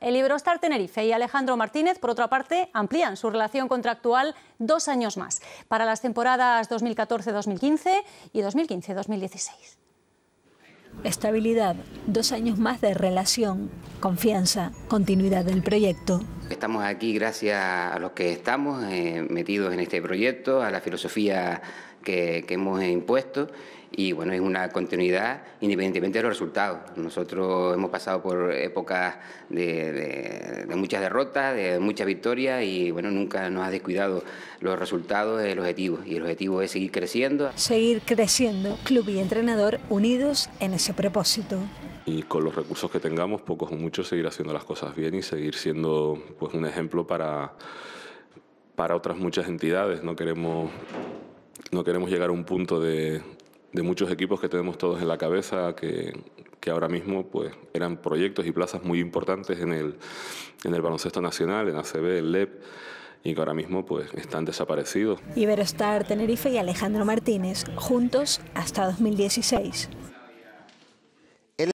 El Star Tenerife y Alejandro Martínez, por otra parte, amplían su relación contractual dos años más, para las temporadas 2014-2015 y 2015-2016. Estabilidad, dos años más de relación, confianza, continuidad del proyecto. Estamos aquí gracias a los que estamos eh, metidos en este proyecto, a la filosofía que, hemos impuesto y bueno, es una continuidad independientemente de los resultados. Nosotros hemos pasado por épocas de, de muchas derrotas, de muchas victorias y bueno, nunca nos ha descuidado los resultados, el objetivo y el objetivo es seguir creciendo. Seguir creciendo, club y entrenador unidos en ese propósito y con los recursos que tengamos, pocos o muchos, seguir haciendo las cosas bien y seguir siendo pues, un ejemplo para, para otras muchas entidades. No queremos, no queremos llegar a un punto de, muchos equipos que tenemos todos en la cabeza, que, ahora mismo pues, eran proyectos y plazas muy importantes en el, en el baloncesto nacional, en ACB, en LEP y que ahora mismo pues están desaparecidos. Iberostar Tenerife y Alejandro Martínez, juntos hasta 2016.